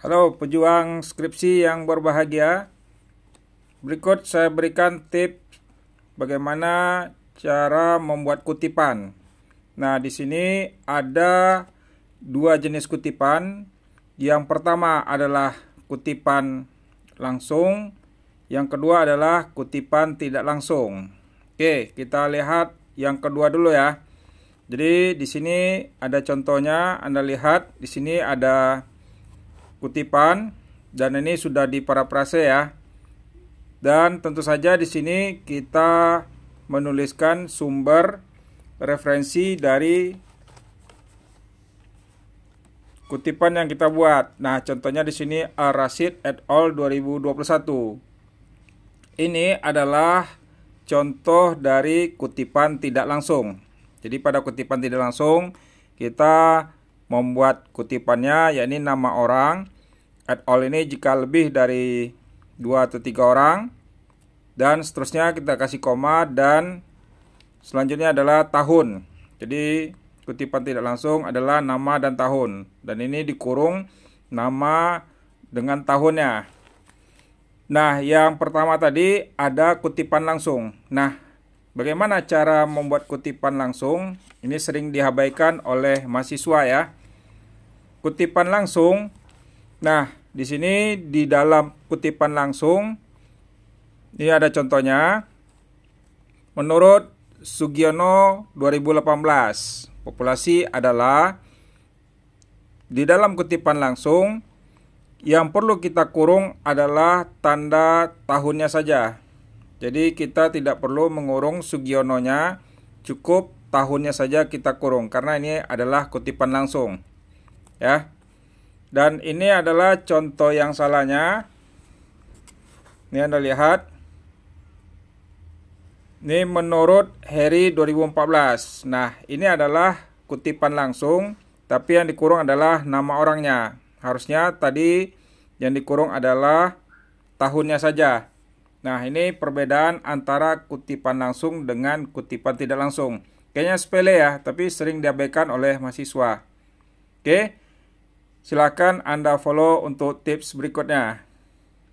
Halo pejuang skripsi yang berbahagia. Berikut saya berikan tips bagaimana cara membuat kutipan. Nah, di sini ada dua jenis kutipan. Yang pertama adalah kutipan langsung, yang kedua adalah kutipan tidak langsung. Oke, kita lihat yang kedua dulu ya. Jadi di sini ada contohnya, Anda lihat di sini ada kutipan dan ini sudah di paraprase ya. Dan tentu saja di sini kita menuliskan sumber referensi dari kutipan yang kita buat. Nah, contohnya di sini Arasid et al 2021. Ini adalah contoh dari kutipan tidak langsung. Jadi pada kutipan tidak langsung kita membuat kutipannya yakni nama orang at all ini jika lebih dari dua atau tiga orang dan seterusnya kita kasih koma dan selanjutnya adalah tahun jadi kutipan tidak langsung adalah nama dan tahun dan ini dikurung nama dengan tahunnya nah yang pertama tadi ada kutipan langsung nah bagaimana cara membuat kutipan langsung ini sering diabaikan oleh mahasiswa ya kutipan langsung. Nah, di sini di dalam kutipan langsung ini ada contohnya. Menurut Sugiono 2018, populasi adalah di dalam kutipan langsung yang perlu kita kurung adalah tanda tahunnya saja. Jadi kita tidak perlu mengurung Sugiono nya, cukup tahunnya saja kita kurung karena ini adalah kutipan langsung ya. Dan ini adalah contoh yang salahnya. Ini Anda lihat. Ini menurut Harry 2014. Nah, ini adalah kutipan langsung, tapi yang dikurung adalah nama orangnya. Harusnya tadi yang dikurung adalah tahunnya saja. Nah, ini perbedaan antara kutipan langsung dengan kutipan tidak langsung. Kayaknya sepele ya, tapi sering diabaikan oleh mahasiswa. Oke, Silakan Anda follow untuk tips berikutnya.